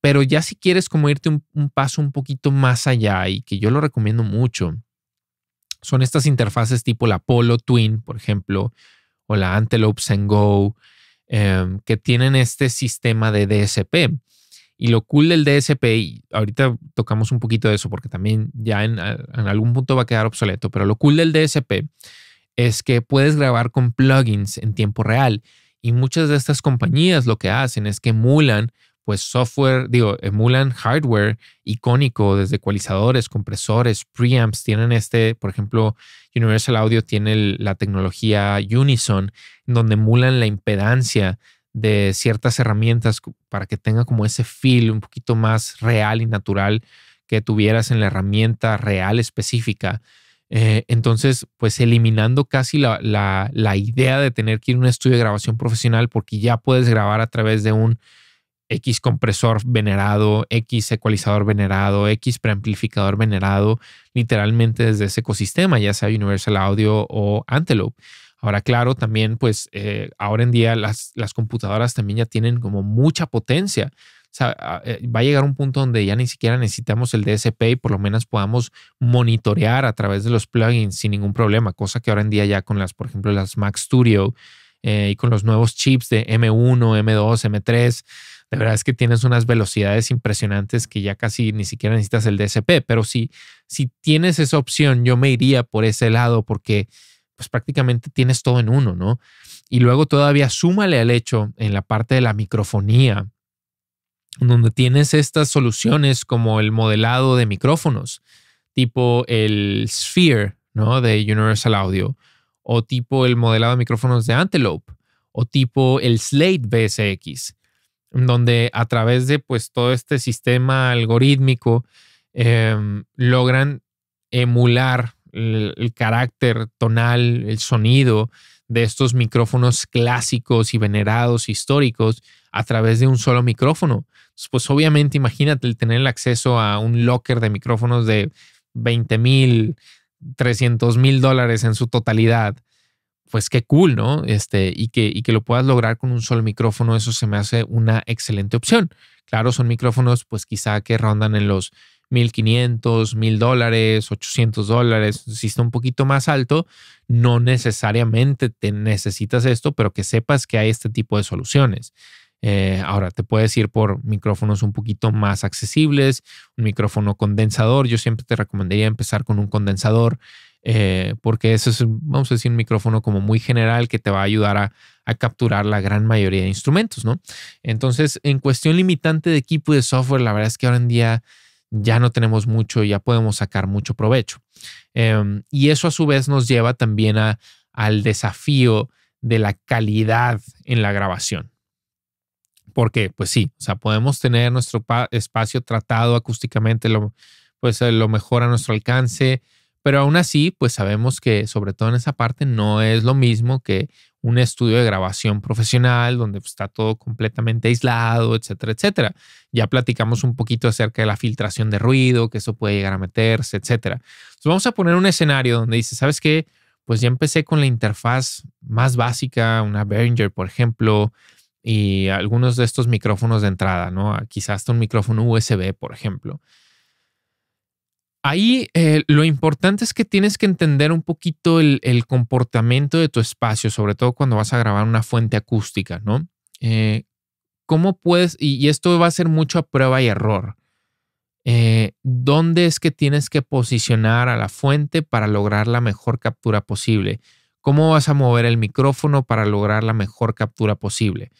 Pero ya si quieres como irte un, paso un poquito más allá y que yo lo recomiendo mucho, son estas interfaces tipo la Polo Twin, por ejemplo, o la Antelope Go, em, que tienen este sistema de DSP. Y lo cool del DSP, y ahorita tocamos un poquito de eso porque también ya en, en algún punto va a quedar obsoleto, pero lo cool del DSP es que puedes grabar con plugins en tiempo real. Y muchas de estas compañías lo que hacen es que emulan pues software, digo, emulan hardware icónico desde ecualizadores, compresores, preamps, tienen este, por ejemplo, Universal Audio tiene la tecnología Unison, donde emulan la impedancia de ciertas herramientas para que tenga como ese feel un poquito más real y natural que tuvieras en la herramienta real específica. Eh, entonces, pues eliminando casi la, la idea de tener que ir a un estudio de grabación profesional porque ya puedes grabar a través de un X compresor venerado, X ecualizador venerado, X preamplificador venerado, literalmente desde ese ecosistema, ya sea Universal Audio o Antelope. Ahora, claro, también, pues eh, ahora en día las, las computadoras también ya tienen como mucha potencia. O sea, ah, eh, va a llegar un punto donde ya ni siquiera necesitamos el DSP y por lo menos podamos monitorear a través de los plugins sin ningún problema, cosa que ahora en día ya con las, por ejemplo, las Mac Studio eh, y con los nuevos chips de M1, M2, M3, de verdad es que tienes unas velocidades impresionantes que ya casi ni siquiera necesitas el DSP, pero si, si tienes esa opción, yo me iría por ese lado porque pues prácticamente tienes todo en uno, ¿no? Y luego todavía súmale al hecho en la parte de la microfonía, donde tienes estas soluciones como el modelado de micrófonos, tipo el Sphere, ¿no? De Universal Audio, o tipo el modelado de micrófonos de Antelope, o tipo el Slate BSX, donde a través de pues, todo este sistema algorítmico em, logran emular el, carácter tonal, el sonido de estos micrófonos clásicos y venerados históricos a través de un solo micrófono. Pues, pues obviamente imagínate el tener el acceso a un locker de micrófonos de 20 mil, 300 mil dólares en su totalidad pues qué cool, ¿no? Este, y que, que lo puedas lograr con un solo micrófono, eso se me hace una excelente opción. Claro, son micrófonos, pues quizá que rondan en los 1500, 1000 dólares, 800 dólares. Si está un poquito más alto, no necesariamente te necesitas esto, pero que sepas que hay este tipo de soluciones. Eh, ahora te puedes ir por micrófonos un poquito más accesibles, un micrófono condensador. Yo siempre te recomendaría empezar con un condensador eh, porque eso es, vamos a decir, un micrófono como muy general que te va a ayudar a, capturar la gran mayoría de instrumentos, ¿no? Entonces, en cuestión limitante de equipo y de software, la verdad es que ahora en día ya no tenemos mucho y ya podemos sacar mucho provecho. Em, y eso a su vez nos lleva también al desafío de la calidad en la grabación. Porque, pues sí, o sea, podemos tener nuestro espacio tratado acústicamente lo, pues, lo mejor a nuestro alcance, pero aún así, pues sabemos que sobre todo en esa parte no es lo mismo que un estudio de grabación profesional donde pues, está todo completamente aislado, etcétera, etcétera. Ya platicamos un poquito acerca de la filtración de ruido, que eso puede llegar a meterse, etcétera. Entonces vamos a poner un escenario donde dice, ¿sabes qué? Pues ya empecé con la interfaz más básica, una Behringer, por ejemplo, y algunos de estos micrófonos de entrada, ¿no? Quizás hasta un micrófono USB, por ejemplo. Ahí eh, lo importante es que tienes que entender un poquito el, comportamiento de tu espacio, sobre todo cuando vas a grabar una fuente acústica, ¿no? Eh, ¿Cómo puedes, y, esto va a ser mucho a prueba y error, eh, dónde es que tienes que posicionar a la fuente para lograr la mejor captura posible? ¿Cómo vas a mover el micrófono para lograr la mejor captura posible?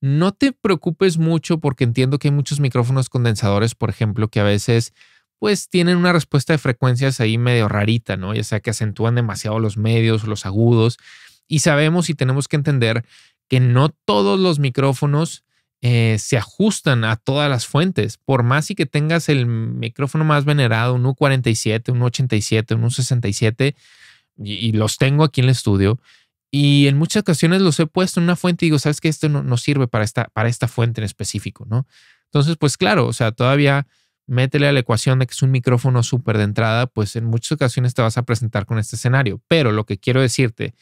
No te preocupes mucho porque entiendo que hay muchos micrófonos condensadores, por ejemplo, que a veces pues tienen una respuesta de frecuencias ahí medio rarita, ¿no? O sea que acentúan demasiado los medios, los agudos, y sabemos y tenemos que entender que no todos los micrófonos eh, se ajustan a todas las fuentes. Por más y que tengas el micrófono más venerado, un U47, un U87, un U67, y, los tengo aquí en el estudio, y en muchas ocasiones los he puesto en una fuente y digo, ¿sabes que Esto no, sirve para esta, para esta fuente en específico, ¿no? Entonces, pues claro, o sea, todavía métele a la ecuación de que es un micrófono súper de entrada, pues en muchas ocasiones te vas a presentar con este escenario. Pero lo que quiero decirte,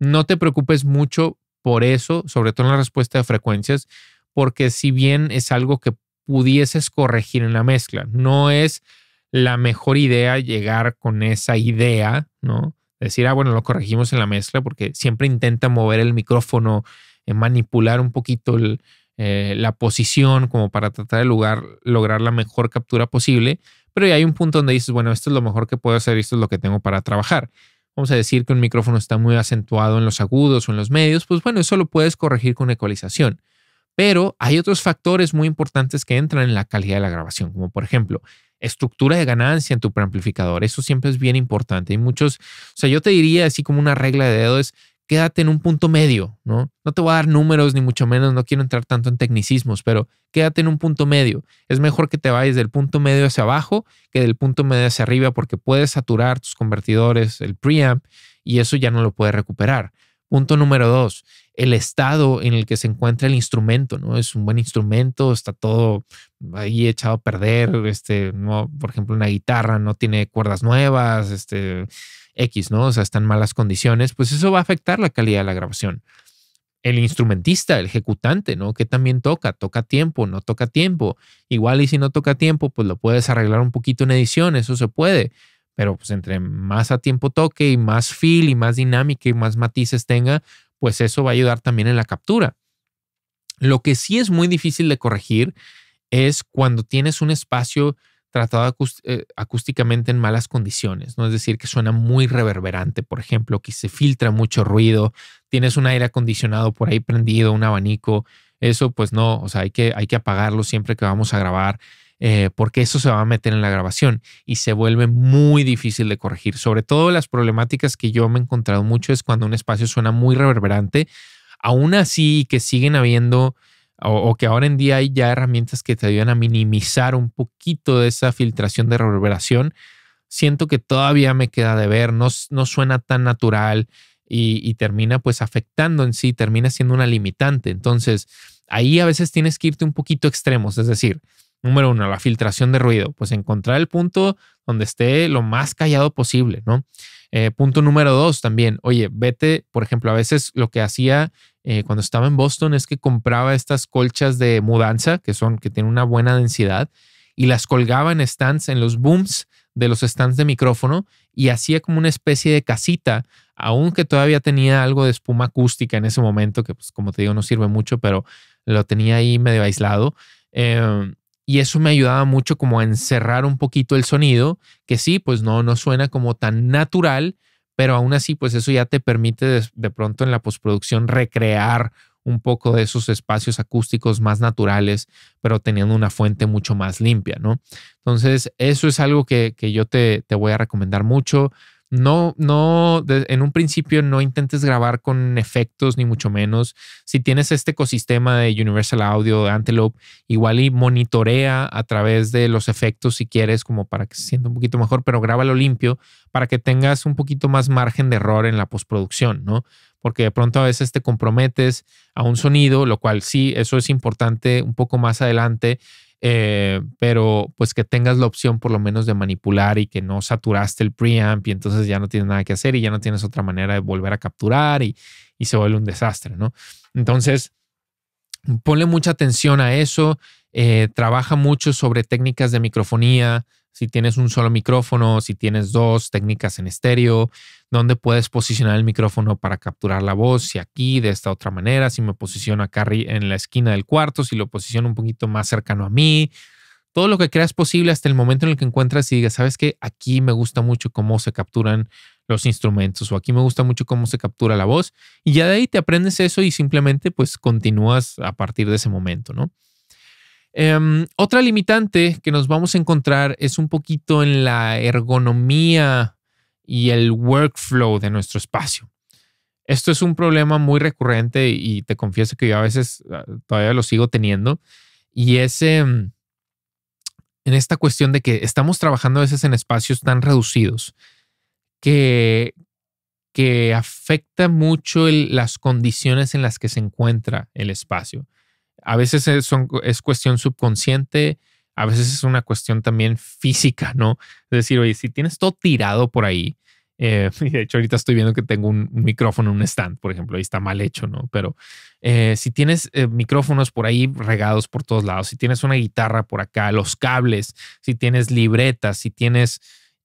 no te preocupes mucho por eso, sobre todo en la respuesta de frecuencias, porque si bien es algo que pudieses corregir en la mezcla, no es la mejor idea llegar con esa idea, ¿no? Decir, ah, bueno, lo corregimos en la mezcla, porque siempre intenta mover el micrófono, eh, manipular un poquito el, eh, la posición como para tratar de lugar, lograr la mejor captura posible, pero ya hay un punto donde dices, bueno, esto es lo mejor que puedo hacer, esto es lo que tengo para trabajar. Vamos a decir que un micrófono está muy acentuado en los agudos o en los medios, pues bueno, eso lo puedes corregir con ecualización. Pero hay otros factores muy importantes que entran en la calidad de la grabación, como por ejemplo, estructura de ganancia en tu preamplificador. Eso siempre es bien importante. y muchos, o sea, yo te diría así como una regla de dedo es quédate en un punto medio, ¿no? No te voy a dar números ni mucho menos, no quiero entrar tanto en tecnicismos, pero quédate en un punto medio. Es mejor que te vayas del punto medio hacia abajo que del punto medio hacia arriba porque puedes saturar tus convertidores, el preamp, y eso ya no lo puedes recuperar. Punto número dos, el estado en el que se encuentra el instrumento, ¿no? Es un buen instrumento, está todo ahí echado a perder, este, no, por ejemplo, una guitarra no tiene cuerdas nuevas, este, X, ¿no? O sea, están malas condiciones, pues eso va a afectar la calidad de la grabación. El instrumentista, el ejecutante, ¿no? Que también toca, toca tiempo, no toca tiempo. Igual y si no toca tiempo, pues lo puedes arreglar un poquito en edición, eso se puede. Pero pues entre más a tiempo toque y más feel y más dinámica y más matices tenga, pues eso va a ayudar también en la captura. Lo que sí es muy difícil de corregir es cuando tienes un espacio tratado eh, acústicamente en malas condiciones, ¿no? Es decir, que suena muy reverberante, por ejemplo, que se filtra mucho ruido, tienes un aire acondicionado por ahí prendido, un abanico, eso pues no, o sea, hay que, hay que apagarlo siempre que vamos a grabar, eh, porque eso se va a meter en la grabación y se vuelve muy difícil de corregir. Sobre todo las problemáticas que yo me he encontrado mucho es cuando un espacio suena muy reverberante, aún así que siguen habiendo o, que ahora en día hay ya herramientas que te ayudan a minimizar un poquito de esa filtración de reverberación, siento que todavía me queda de ver, no, no suena tan natural y, termina pues afectando en sí, termina siendo una limitante. Entonces, ahí a veces tienes que irte un poquito extremos, es decir, número uno, la filtración de ruido, pues encontrar el punto donde esté lo más callado posible, ¿no? Eh, punto número dos también, oye, vete, por ejemplo, a veces lo que hacía eh, cuando estaba en Boston es que compraba estas colchas de mudanza que son que tienen una buena densidad y las colgaba en stands, en los booms de los stands de micrófono y hacía como una especie de casita, aunque todavía tenía algo de espuma acústica en ese momento, que pues como te digo no sirve mucho, pero lo tenía ahí medio aislado. Em, y eso me ayudaba mucho como a encerrar un poquito el sonido, que sí, pues no, no suena como tan natural, pero aún así, pues eso ya te permite de, pronto en la postproducción recrear un poco de esos espacios acústicos más naturales, pero teniendo una fuente mucho más limpia, ¿no? Entonces, eso es algo que, yo te, te voy a recomendar mucho. No, no, en un principio no intentes grabar con efectos ni mucho menos. Si tienes este ecosistema de Universal Audio, de Antelope, igual y monitorea a través de los efectos si quieres, como para que se sienta un poquito mejor, pero grábalo limpio para que tengas un poquito más margen de error en la postproducción, ¿no? Porque de pronto a veces te comprometes a un sonido, lo cual sí, eso es importante un poco más adelante eh, pero pues que tengas la opción por lo menos de manipular y que no saturaste el preamp y entonces ya no tienes nada que hacer y ya no tienes otra manera de volver a capturar y, y se vuelve un desastre, ¿no? Entonces, ponle mucha atención a eso, eh, trabaja mucho sobre técnicas de microfonía, si tienes un solo micrófono, si tienes dos técnicas en estéreo, dónde puedes posicionar el micrófono para capturar la voz, si aquí, de esta otra manera, si me posiciono acá en la esquina del cuarto, si lo posiciono un poquito más cercano a mí. Todo lo que creas posible hasta el momento en el que encuentras y digas, sabes que aquí me gusta mucho cómo se capturan los instrumentos o aquí me gusta mucho cómo se captura la voz y ya de ahí te aprendes eso y simplemente pues continúas a partir de ese momento, ¿no? Em, otra limitante que nos vamos a encontrar es un poquito en la ergonomía y el workflow de nuestro espacio. Esto es un problema muy recurrente y te confieso que yo a veces ah, todavía lo sigo teniendo. Y es em, en esta cuestión de que estamos trabajando a veces en espacios tan reducidos que, que afecta mucho las condiciones en las que se encuentra el espacio. A veces es, cuestión subconsciente, a veces es una cuestión también física, ¿no? Es decir, oye, si tienes todo tirado por ahí, eh, <laughs> de hecho ahorita estoy viendo que tengo un, micrófono en un stand, por ejemplo, ahí está mal hecho, ¿no? Pero eh, si tienes eh, micrófonos por ahí regados por todos lados, si tienes una guitarra por acá, los cables, si tienes libretas, si tienes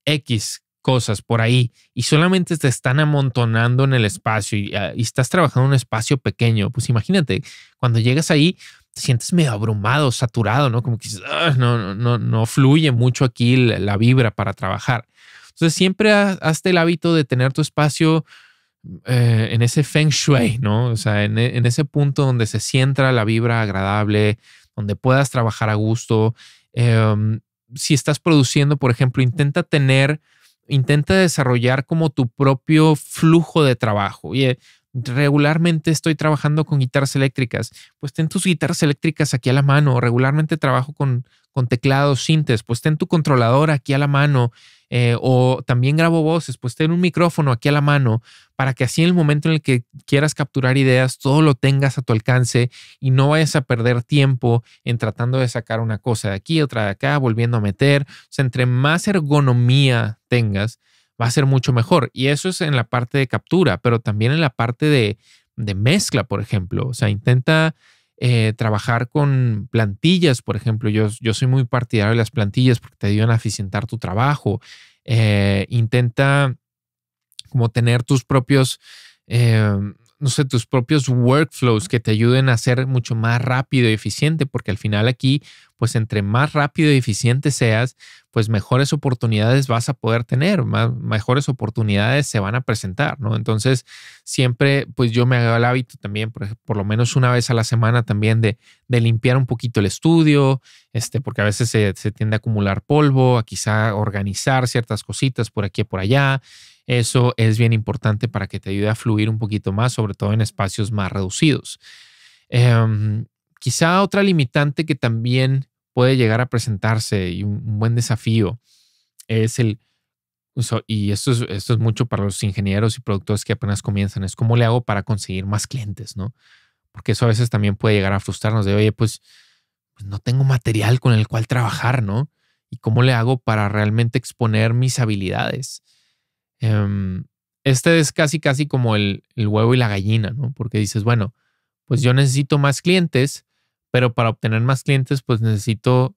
X, cosas por ahí y solamente te están amontonando en el espacio ah, y, estás trabajando en un espacio pequeño, pues imagínate, cuando llegas ahí, te sientes medio abrumado, saturado, ¿no? Como que ah, no, no, no fluye mucho aquí la, vibra para trabajar. Entonces siempre hazte el hábito de tener tu espacio eh, en ese feng shui, ¿no? O sea, e, en, ese punto donde se sienta la vibra agradable, donde puedas trabajar a gusto. Em, si estás produciendo, por ejemplo, intenta tener intenta desarrollar como tu propio flujo de trabajo. y regularmente estoy trabajando con guitarras eléctricas, pues ten tus guitarras eléctricas aquí a la mano. Regularmente trabajo con, con teclados, sintes, pues ten tu controlador aquí a la mano. Eh, o también grabo voces, pues ten un micrófono aquí a la mano para que así en el momento en el que quieras capturar ideas, todo lo tengas a tu alcance y no vayas a perder tiempo en tratando de sacar una cosa de aquí, otra de acá, volviendo a meter. O sea, entre más ergonomía tengas, va a ser mucho mejor. Y eso es en la parte de captura, pero también en la parte de, de mezcla, por ejemplo. O sea, intenta eh, trabajar con plantillas, por ejemplo. Yo, soy muy partidario de las plantillas porque te ayudan a eficientar tu trabajo. Eh, intenta como tener tus propios eh, no sé, tus propios workflows que te ayuden a ser mucho más rápido y eficiente, porque al final aquí, pues entre más rápido y eficiente seas, pues mejores oportunidades vas a poder tener, más, mejores oportunidades se van a presentar, ¿no? Entonces, siempre, pues yo me hago el hábito también, por, lo menos una vez a la semana también, de, de, limpiar un poquito el estudio, este, porque a veces se, tiende a acumular polvo, a quizá organizar ciertas cositas por aquí, y por allá. Eso es bien importante para que te ayude a fluir un poquito más, sobre todo en espacios más reducidos. Em, quizá otra limitante que también puede llegar a presentarse y un buen desafío es el, y esto es, esto es mucho para los ingenieros y productores que apenas comienzan, es cómo le hago para conseguir más clientes, ¿no? Porque eso a veces también puede llegar a frustrarnos de, oye, pues, pues no tengo material con el cual trabajar, ¿no? ¿Y cómo le hago para realmente exponer mis habilidades? Em, este es casi, casi como el, el, huevo y la gallina, ¿no? Porque dices, bueno, pues yo necesito más clientes, pero para obtener más clientes, pues necesito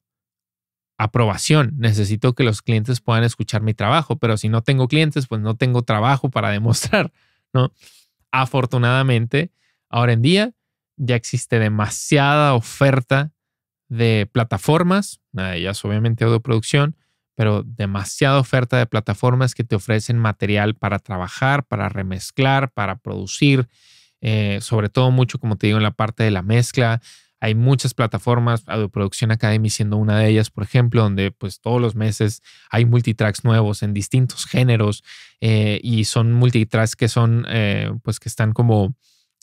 aprobación, necesito que los clientes puedan escuchar mi trabajo, pero si no tengo clientes, pues no tengo trabajo para <laughs> demostrar, ¿no? Afortunadamente, ahora en día ya existe demasiada oferta de plataformas, una de ellas obviamente audio producción, pero demasiada oferta de plataformas que te ofrecen material para trabajar, para remezclar, para producir, eh, sobre todo mucho, como te digo, en la parte de la mezcla. Hay muchas plataformas, Audio Producción Academy siendo una de ellas, por ejemplo, donde pues todos los meses hay multitracks nuevos en distintos géneros eh, y son multitracks que son, eh, pues que están como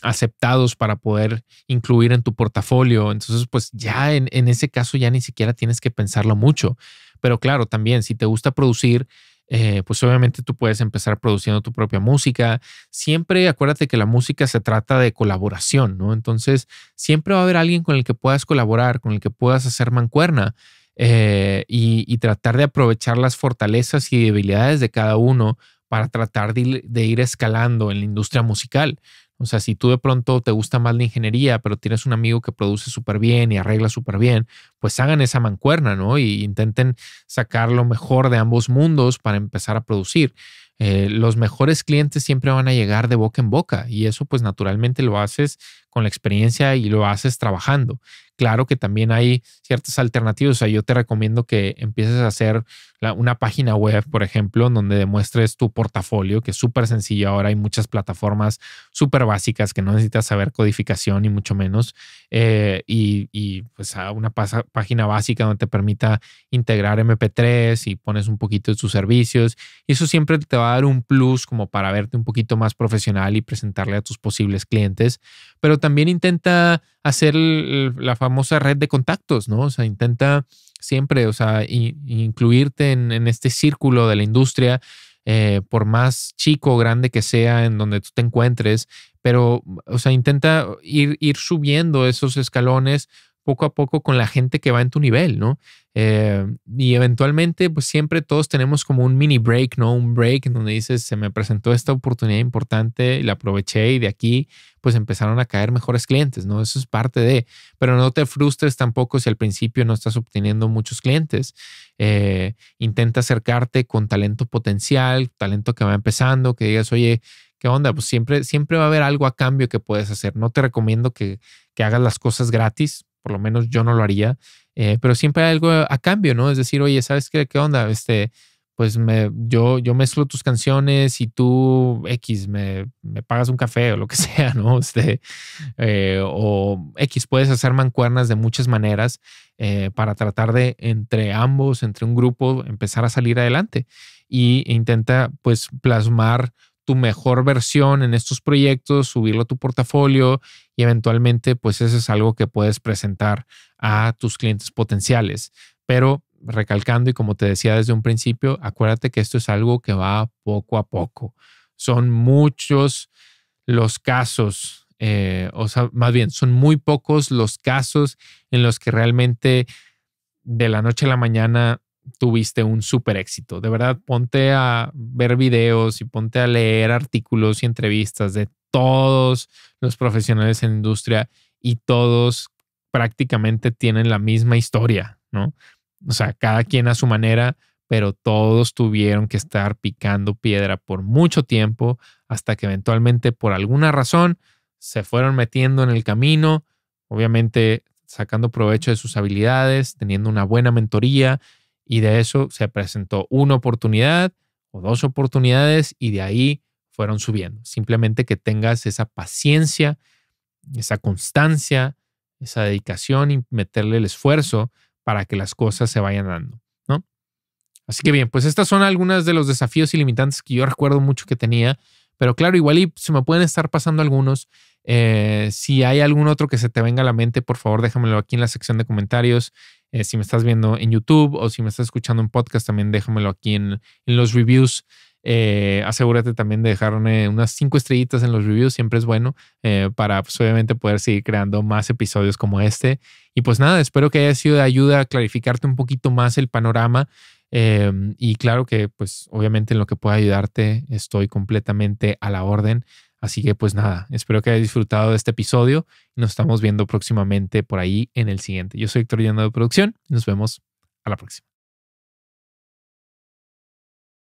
aceptados para poder incluir en tu portafolio. Entonces, pues ya en, en ese caso ya ni siquiera tienes que pensarlo mucho pero claro, también si te gusta producir, eh, pues obviamente tú puedes empezar produciendo tu propia música. Siempre acuérdate que la música se trata de colaboración, ¿no? Entonces, siempre va a haber alguien con el que puedas colaborar, con el que puedas hacer mancuerna eh, y, tratar de aprovechar las fortalezas y debilidades de cada uno para tratar de ir escalando en la industria musical, o sea, si tú de pronto te gusta más la ingeniería, pero tienes un amigo que produce súper bien y arregla súper bien, pues hagan esa mancuerna, ¿no? Y intenten sacar lo mejor de ambos mundos para empezar a producir. Eh, los mejores clientes siempre van a llegar de boca en boca y eso pues naturalmente lo haces con la experiencia y lo haces trabajando claro que también hay ciertas alternativas. O sea, yo te recomiendo que empieces a hacer una página web, por ejemplo, donde demuestres tu portafolio, que es súper sencillo. Ahora hay muchas plataformas súper básicas que no necesitas saber codificación ni mucho menos. Eh, y, pues una página básica donde te permita integrar MP3 y pones un poquito de tus servicios. Y eso siempre te va a dar un plus como para verte un poquito más profesional y presentarle a tus posibles clientes. Pero también intenta hacer la famosa red de contactos, ¿no? O sea, intenta siempre, o sea, incluirte en, este círculo de la industria, eh, por más chico o grande que sea, en donde tú te encuentres, pero, o sea, intenta ir subiendo esos escalones poco a poco con la gente que va en tu nivel, ¿no? Eh, y eventualmente, pues siempre todos tenemos como un mini break, ¿no? Un break en donde dices, se me presentó esta oportunidad importante, y la aproveché y de aquí, pues empezaron a caer mejores clientes, ¿no? Eso es parte de, pero no te frustres tampoco si al principio no estás obteniendo muchos clientes. Eh, intenta acercarte con talento potencial, talento que va empezando, que digas, oye, ¿qué onda? Pues siempre, siempre va a haber algo a cambio que puedes hacer. No te recomiendo que, que hagas las cosas gratis, por lo menos yo no lo haría, eh, pero siempre hay algo a cambio, ¿no? Es decir, oye, ¿sabes qué, qué onda? Este, pues me, yo, yo mezclo tus canciones y tú X, me, pagas un café o lo que <laughs> sea, ¿no? Este, eh, o X, puedes hacer mancuernas de muchas maneras eh, para tratar de entre ambos, entre un grupo, empezar a salir adelante y intenta pues plasmar tu mejor versión en estos proyectos, subirlo a tu portafolio y eventualmente pues eso es algo que puedes presentar a tus clientes potenciales. Pero recalcando y como te decía desde un principio, acuérdate que esto es algo que va poco a poco. Son muchos los casos, eh, o sea, más bien, son muy pocos los casos en los que realmente de la noche a la mañana tuviste un súper éxito. De verdad, ponte a ver videos y ponte a leer artículos y entrevistas de todos los profesionales en industria y todos prácticamente tienen la misma historia, ¿no? O sea, cada quien a su manera, pero todos tuvieron que estar picando piedra por mucho tiempo hasta que eventualmente por alguna razón se fueron metiendo en el camino, obviamente sacando provecho de sus habilidades, teniendo una buena mentoría, y de eso se presentó una oportunidad o dos oportunidades y de ahí fueron subiendo. Simplemente que tengas esa paciencia, esa constancia, esa dedicación y meterle el esfuerzo para que las cosas se vayan dando, ¿no? Así que mm. bien, pues estas son algunas de los desafíos y limitantes que yo recuerdo mucho que tenía, pero claro, igual y se me pueden estar pasando algunos. Eh, si hay algún otro que se te venga a la mente, por favor déjamelo aquí en la sección de comentarios. Eh, si me estás viendo en YouTube o si me estás escuchando en podcast, también déjamelo aquí en, los reviews. Eh, asegúrate también de dejarme unas cinco estrellitas en los reviews, siempre es bueno eh, para pues, obviamente poder seguir creando más episodios como este. Y pues nada, espero que haya sido de ayuda a clarificarte un poquito más el panorama. y claro que pues obviamente en lo que pueda ayudarte estoy completamente a la orden. Así que pues nada, espero que hayas disfrutado de este episodio y nos estamos viendo próximamente por ahí en el siguiente. Yo soy Héctor Llano de Producción y nos vemos a la próxima.